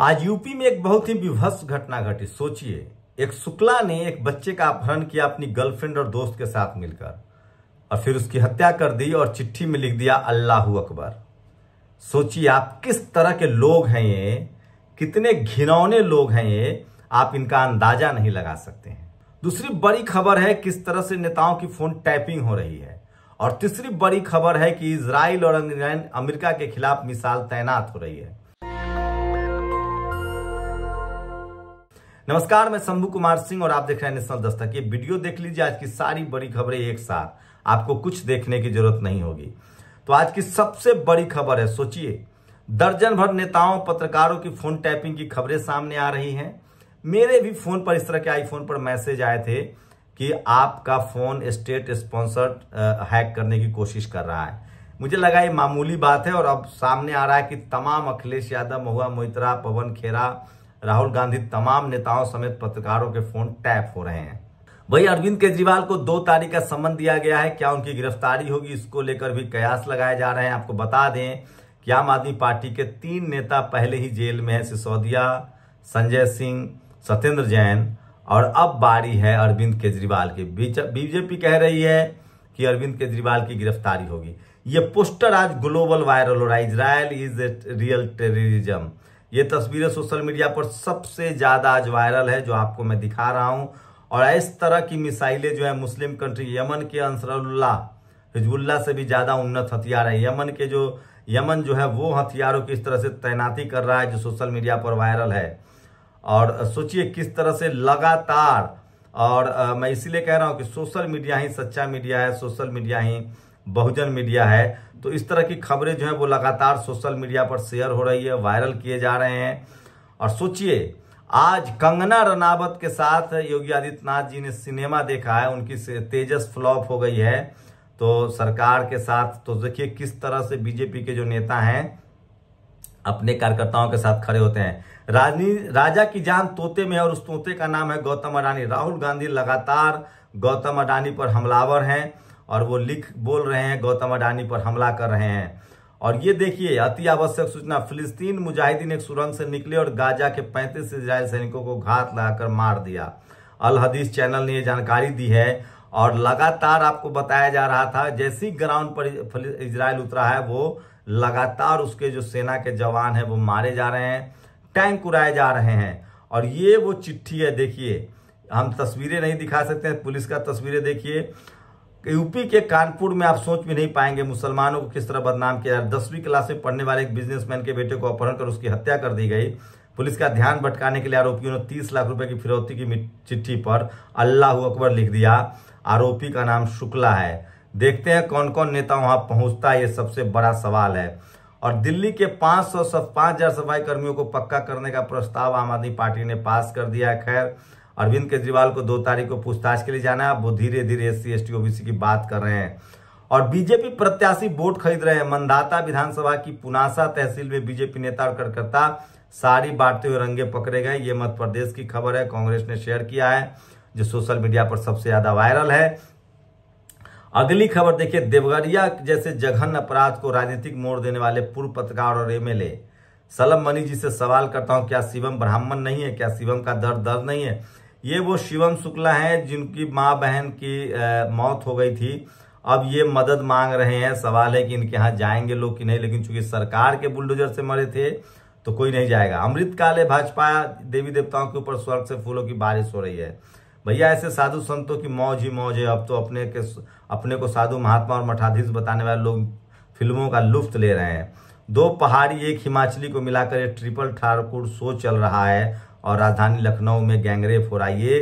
आज यूपी में एक बहुत ही विभस्त घटना घटी सोचिए एक शुक्ला ने एक बच्चे का अपहरण किया अपनी गर्लफ्रेंड और दोस्त के साथ मिलकर और फिर उसकी हत्या कर दी और चिट्ठी में लिख दिया अल्लाह अकबर सोचिए आप किस तरह के लोग हैं ये कितने घिनौने लोग हैं ये आप इनका अंदाजा नहीं लगा सकते हैं दूसरी बड़ी खबर है किस तरह से नेताओं की फोन टैपिंग हो रही है और तीसरी बड़ी खबर है कि इसराइल और अमेरिका के खिलाफ मिसाल तैनात हो रही है नमस्कार मैं शंभू कुमार सिंह और आप देख रहे हैं नेशनल दस्तक ये वीडियो देख लीजिए आज की सारी बड़ी खबरें एक साथ आपको कुछ देखने की जरूरत नहीं होगी तो आज की सबसे बड़ी खबर है सोचिए दर्जन भर नेताओं पत्रकारों की फोन टैपिंग की खबरें सामने आ रही हैं मेरे भी फोन पर इस तरह के आईफोन पर मैसेज आए थे कि आपका फोन स्टेट स्पॉन्सर्ड हैक करने की कोशिश कर रहा है मुझे लगा ये मामूली बात है और अब सामने आ रहा है कि तमाम अखिलेश यादव महुआ मोहित्रा पवन खेरा राहुल गांधी तमाम नेताओं समेत पत्रकारों के फोन टैप हो रहे हैं वही अरविंद केजरीवाल को दो तारीख का समन दिया गया है क्या उनकी गिरफ्तारी होगी इसको लेकर भी कयास लगाए जा रहे हैं आपको बता दें कि आम आदमी पार्टी के तीन नेता पहले ही जेल में है सिसोदिया संजय सिंह सत्येंद्र जैन और अब बारी है अरविंद केजरीवाल की बीजेपी कह रही है कि अरविंद केजरीवाल की गिरफ्तारी होगी ये पोस्टर आज ग्लोबल वायरल हो रहा है इसराइल इज रियल टेररिज्म ये तस्वीरें सोशल मीडिया पर सबसे ज़्यादा आज वायरल है जो आपको मैं दिखा रहा हूं और इस तरह की मिसाइलें जो है मुस्लिम कंट्री यमन के अंसरुल्ला हिजबुल्ला से भी ज़्यादा उन्नत हथियार है यमन के जो यमन जो है वो हथियारों की इस तरह से तैनाती कर रहा है जो सोशल मीडिया पर वायरल है और सोचिए किस तरह से लगातार और आ, मैं इसीलिए कह रहा हूँ कि सोशल मीडिया ही सच्चा मीडिया है सोशल मीडिया ही बहुजन मीडिया है तो इस तरह की खबरें जो है वो लगातार सोशल मीडिया पर शेयर हो रही है वायरल किए जा रहे हैं और सोचिए आज कंगना रनावत के साथ योगी आदित्यनाथ जी ने सिनेमा देखा है उनकी तेजस फ्लॉप हो गई है तो सरकार के साथ तो देखिए किस तरह से बीजेपी के जो नेता हैं अपने कार्यकर्ताओं के साथ खड़े होते हैं राजनी राजा की जान तोते में और उस तोते का नाम है गौतम अडानी राहुल गांधी लगातार गौतम अडानी पर हमलावर हैं और वो लिख बोल रहे हैं गौतम अडानी पर हमला कर रहे हैं और ये देखिए अति आवश्यक सूचना फिलिस्तीन मुजाहिदीन एक सुरंग से निकले और गाजा के 35 इसराइल सैनिकों को घात लगाकर मार दिया अल हदीस चैनल ने ये जानकारी दी है और लगातार आपको बताया जा रहा था जैसे ही ग्राउंड पर इसराइल उतरा है वो लगातार उसके जो सेना के जवान है वो मारे जा रहे हैं टैंक उड़ाए जा रहे हैं और ये वो चिट्ठी है देखिए हम तस्वीरें नहीं दिखा सकते हैं पुलिस का तस्वीरें देखिए यूपी के कानपुर में आप सोच भी नहीं पाएंगे मुसलमानों को किस तरह बदनाम किया जा दसवीं क्लास में पढ़ने वाले एक बिजनेसमैन के बेटे को अपहरण कर उसकी हत्या कर दी गई पुलिस का ध्यान भटकाने के लिए आरोपियों ने तीस लाख रुपए की फिरौती की चिट्ठी पर अल्लाह अकबर लिख दिया आरोपी का नाम शुक्ला है देखते हैं कौन कौन नेता वहां पहुंचता है ये सबसे बड़ा सवाल है और दिल्ली के 500 सौ पांच हजार सफाई कर्मियों को पक्का करने का प्रस्ताव आम आदमी पार्टी ने पास कर दिया है खैर अरविंद केजरीवाल को दो तारीख को पूछताछ के लिए जाना है वो धीरे धीरे एस सी एस ओबीसी की बात कर रहे हैं और बीजेपी प्रत्याशी वोट खरीद रहे हैं मंदाता विधानसभा की पुनासा तहसील में बीजेपी नेता और कार्यकर्ता साड़ी बांटते हुए रंगे पकड़े गए ये मध्य प्रदेश की खबर है कांग्रेस ने शेयर किया है जो सोशल मीडिया पर सबसे ज्यादा वायरल है अगली खबर देखिए देवगरिया जैसे जघन अपराध को राजनीतिक मोड़ देने वाले पूर्व पत्रकार और एमएलए सलम मनी जी से सवाल करता हूं क्या शिवम ब्राह्मण नहीं है क्या शिवम का दर्द दर्द नहीं है ये वो शिवम शुक्ला हैं जिनकी माँ बहन की आ, मौत हो गई थी अब ये मदद मांग रहे हैं सवाल है कि इनके यहाँ जाएंगे लोग कि नहीं लेकिन चूंकि सरकार के बुलडोजर से मरे थे तो कोई नहीं जाएगा अमृत है भाजपा देवी देवताओं के ऊपर स्वर्ग से फूलों की बारिश हो रही है भैया ऐसे साधु संतों की मौज ही मौज है अब तो अपने के अपने को साधु महात्मा और मठाधीश बताने वाले लोग फिल्मों का लुफ्त ले रहे हैं दो पहाड़ी एक हिमाचली को मिलाकर एक ट्रिपल ठाकुर शो चल रहा है और राजधानी लखनऊ में गैंगरेप हो रहा है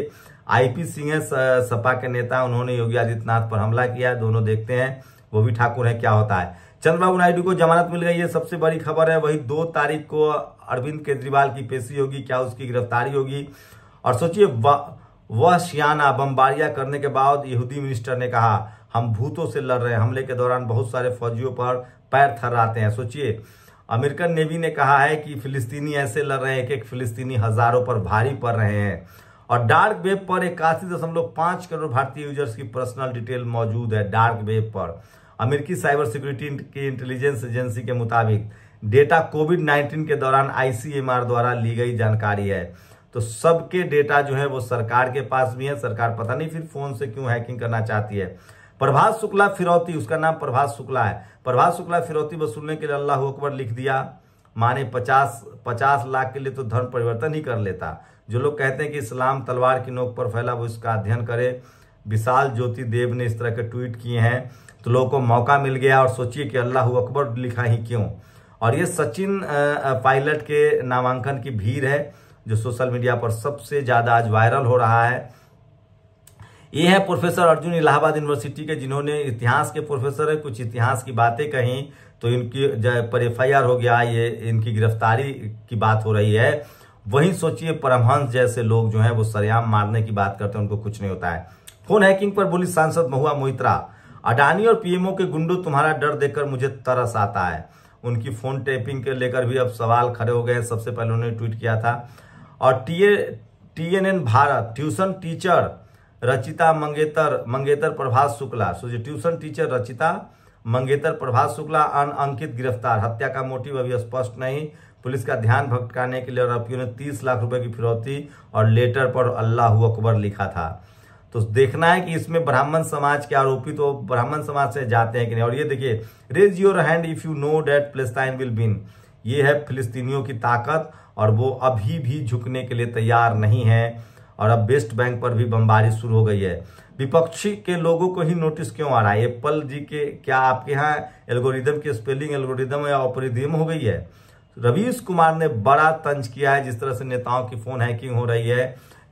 आईपी सिंह है सपा के नेता उन्होंने योगी आदित्यनाथ पर हमला किया दोनों देखते हैं वो भी ठाकुर है क्या होता है चंद्रबाबू नायडू को जमानत मिल गई है सबसे बड़ी खबर है वही दो तारीख को अरविंद केजरीवाल की पेशी होगी क्या उसकी गिरफ्तारी होगी और सोचिए वह सियाना बम्बारिया करने के बाद यहूदी मिनिस्टर ने कहा हम भूतों से लड़ रहे हैं हमले के दौरान बहुत सारे फौजियों पर पैर थर्राते हैं सोचिए अमेरिकन नेवी ने कहा है कि फिलिस्तीनी ऐसे लड़ रहे हैं एक एक फिलिस्तीनी हजारों पर भारी पड़ रहे हैं और डार्क वेब पर इक्यासी दशमलव पाँच करोड़ भारतीय यूजर्स की पर्सनल डिटेल मौजूद है डार्क वेब पर अमेरिकी साइबर सिक्योरिटी की इंटेलिजेंस एजेंसी के मुताबिक डेटा कोविड 19 के दौरान आईसीएमआर द्वारा ली गई जानकारी है तो सबके डेटा जो है वो सरकार के पास भी है सरकार पता नहीं फिर फोन से क्यों हैकिंग करना चाहती है प्रभात शुक्ला फिरौती उसका नाम प्रभात शुक्ला है प्रभात शुक्ला फिरौती वसूलने के लिए अल्लाह अकबर लिख दिया माने पचास पचास लाख के लिए तो धर्म परिवर्तन ही कर लेता जो लोग कहते हैं कि इस्लाम तलवार की नोक पर फैला वो इसका अध्ययन करे विशाल ज्योति देव ने इस तरह के ट्वीट किए हैं तो लोगों को मौका मिल गया और सोचिए कि अल्लाह अकबर लिखा ही क्यों और ये सचिन पायलट के नामांकन की भीड़ है जो सोशल मीडिया पर सबसे ज़्यादा आज वायरल हो रहा है ये है प्रोफेसर अर्जुन इलाहाबाद यूनिवर्सिटी के जिन्होंने इतिहास के प्रोफेसर है कुछ इतिहास की बातें कहीं तो इनकी पर एफ हो गया ये इनकी गिरफ्तारी की बात हो रही है वहीं सोचिए परमहंस जैसे लोग जो हैं वो सरेआम मारने की बात करते हैं उनको कुछ नहीं होता है फोन हैकिंग पर बोली सांसद महुआ मोहित्रा अडानी और पीएमओ के गुंडो तुम्हारा डर देखकर मुझे तरस आता है उनकी फोन टेपिंग के लेकर भी अब सवाल खड़े हो गए सबसे पहले उन्होंने ट्वीट किया था और T A T N N Bharat tuition teacher Rachita मंगेतर मंगेतर प्रभात शुक्ला सो जो ट्यूशन टीचर रचिता मंगेतर प्रभात शुक्ला अन अंकित गिरफ्तार हत्या का मोटिव अभी स्पष्ट नहीं पुलिस का ध्यान भटकाने के लिए आरोपियों ने तीस लाख रुपए की फिरौती और लेटर पर अल्लाह अकबर लिखा था तो देखना है कि इसमें ब्राह्मण समाज के आरोपी तो ब्राह्मण समाज से जाते हैं कि नहीं और ये देखिए raise your hand if you know that Palestine will win ये है फिलिस्तीनियों की ताकत और वो अभी भी झुकने के लिए तैयार नहीं है और अब वेस्ट बैंक पर भी बमबारी शुरू हो गई है विपक्षी के लोगों को ही नोटिस क्यों आ रहा है एप्पल जी के क्या आपके यहाँ एल्गोरिदम की स्पेलिंग एल्गोरिदम या ऑपरिदम हो गई है रवीश कुमार ने बड़ा तंज किया है जिस तरह से नेताओं की फोन हैकिंग हो रही है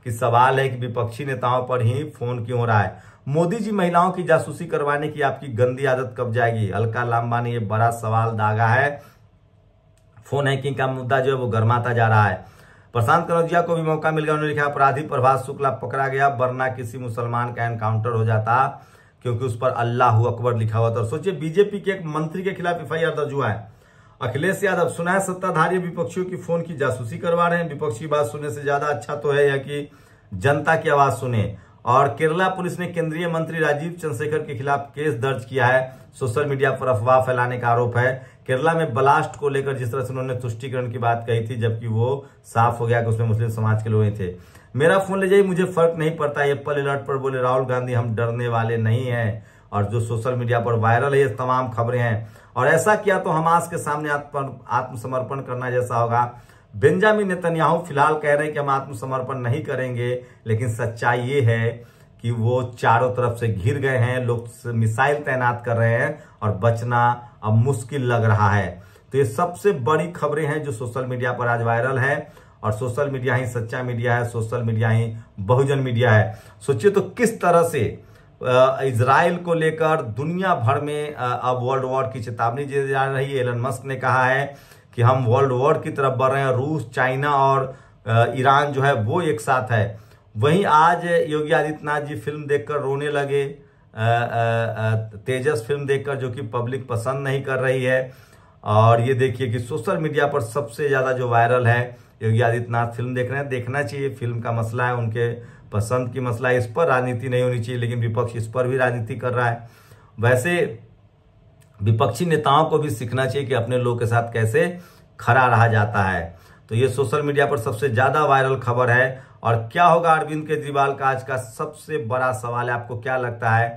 कि सवाल है कि विपक्षी नेताओं पर ही फोन क्यों हो रहा है मोदी जी महिलाओं की जासूसी करवाने की आपकी गंदी आदत कब जाएगी अलका लांबा ने यह बड़ा सवाल दागा है फोन हैकिंग का मुद्दा जो है वो गर्माता जा रहा है प्रशांत कनौजिया को भी मौका मिल गया उन्होंने लिखा अपराधी प्रभात शुक्ला पकड़ा गया वरना किसी मुसलमान का एनकाउंटर हो जाता क्योंकि उस पर अल्लाह अकबर लिखा हुआ था और सोचिए बीजेपी के एक मंत्री के खिलाफ एफ दर्ज हुआ है अखिलेश यादव सुना है सत्ताधारी विपक्षियों की फोन की जासूसी करवा रहे हैं विपक्षी बात सुनने से ज्यादा अच्छा तो है या कि जनता की आवाज सुने और केरला पुलिस ने केंद्रीय मंत्री राजीव चंद्रशेखर के खिलाफ केस दर्ज किया है सोशल मीडिया पर अफवाह फैलाने का आरोप है केरला में ब्लास्ट को लेकर जिस तरह से उन्होंने तुष्टिकरण की बात कही थी जबकि वो साफ हो गया कि उसमें मुस्लिम समाज के लोग ही थे मेरा फोन ले जाइए मुझे फर्क नहीं पड़ता एप्पल अलर्ट पर बोले राहुल गांधी हम डरने वाले नहीं है और जो सोशल मीडिया पर वायरल है ये तमाम खबरें हैं और ऐसा किया तो हमास के सामने आत्मसमर्पण करना जैसा होगा बेंजामिन नेतन्याहू फिलहाल कह रहे हैं कि हम आत्मसमर्पण नहीं करेंगे लेकिन सच्चाई ये है कि वो चारों तरफ से घिर गए हैं लोग मिसाइल तैनात कर रहे हैं और बचना अब मुश्किल लग रहा है तो ये सबसे बड़ी खबरें हैं जो सोशल मीडिया पर आज वायरल है और सोशल मीडिया ही सच्चा मीडिया है सोशल मीडिया ही बहुजन मीडिया है सोचिए तो किस तरह से इसराइल को लेकर दुनिया भर में अब वर्ल्ड वॉर की चेतावनी दी जा रही है एलन मस्क ने कहा है कि हम वर्ल्ड वॉर की तरफ बढ़ रहे हैं रूस चाइना और ईरान जो है वो एक साथ है वहीं आज योगी आदित्यनाथ जी फिल्म देखकर रोने लगे तेजस फिल्म देखकर जो कि पब्लिक पसंद नहीं कर रही है और ये देखिए कि सोशल मीडिया पर सबसे ज़्यादा जो वायरल है योगी आदित्यनाथ फिल्म देख रहे हैं देखना चाहिए फिल्म का मसला है उनके पसंद की मसला है इस पर राजनीति नहीं होनी चाहिए लेकिन विपक्ष इस पर भी राजनीति कर रहा है वैसे विपक्षी नेताओं को भी सीखना चाहिए कि अपने लोग के साथ कैसे खड़ा रहा जाता है तो ये सोशल मीडिया पर सबसे ज़्यादा वायरल खबर है और क्या होगा अरविंद केजरीवाल का आज का सबसे बड़ा सवाल है आपको क्या लगता है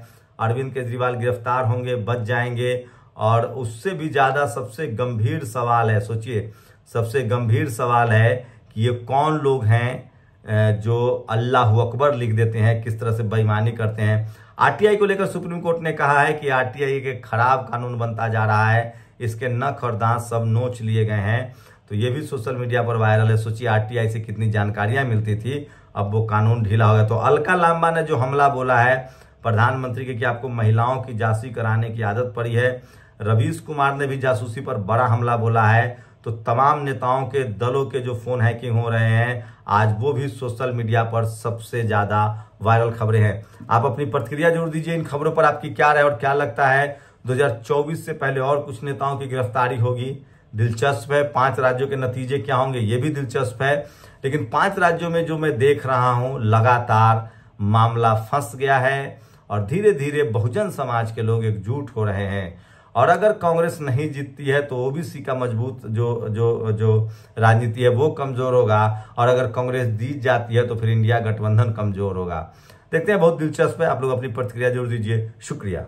अरविंद केजरीवाल गिरफ्तार होंगे बच जाएंगे और उससे भी ज़्यादा सबसे गंभीर सवाल है सोचिए सबसे गंभीर सवाल है कि ये कौन लोग हैं जो अल्लाह अकबर लिख देते हैं किस तरह से बेईमानी करते हैं आरटीआई को लेकर सुप्रीम कोर्ट ने कहा है कि आरटीआई के खराब कानून बनता जा रहा है इसके नख और दांत सब नोच लिए गए हैं तो ये भी सोशल मीडिया पर वायरल है सोचिए आरटीआई से कितनी जानकारियां मिलती थी अब वो कानून ढीला हो गया तो अलका लांबा ने जो हमला बोला है प्रधानमंत्री के कि आपको महिलाओं की जासूसी कराने की आदत पड़ी है रवीश कुमार ने भी जासूसी पर बड़ा हमला बोला है तो तमाम नेताओं के दलों के जो फोन हैकिंग हो रहे हैं आज वो भी सोशल मीडिया पर सबसे ज्यादा वायरल खबरें हैं आप अपनी प्रतिक्रिया जरूर दीजिए इन खबरों पर आपकी क्या राय और क्या लगता है 2024 से पहले और कुछ नेताओं की गिरफ्तारी होगी दिलचस्प है पांच राज्यों के नतीजे क्या होंगे ये भी दिलचस्प है लेकिन पांच राज्यों में जो मैं देख रहा हूं लगातार मामला फंस गया है और धीरे धीरे बहुजन समाज के लोग एकजुट हो रहे हैं और अगर कांग्रेस नहीं जीतती है तो ओबीसी का मजबूत जो जो जो राजनीति है वो कमजोर होगा और अगर कांग्रेस जीत जाती है तो फिर इंडिया गठबंधन कमजोर होगा देखते हैं बहुत दिलचस्प है आप लोग अपनी प्रतिक्रिया जरूर दीजिए शुक्रिया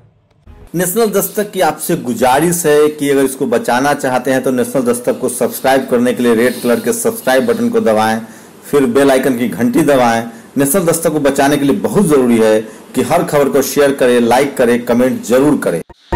नेशनल दस्तक की आपसे गुजारिश है कि अगर इसको बचाना चाहते हैं तो नेशनल दस्तक को सब्सक्राइब करने के लिए रेड कलर के सब्सक्राइब बटन को दबाएं फिर बेल आइकन की घंटी दबाएं नेशनल दस्तक को बचाने के लिए बहुत जरूरी है कि हर खबर को शेयर करें लाइक करें कमेंट जरूर करें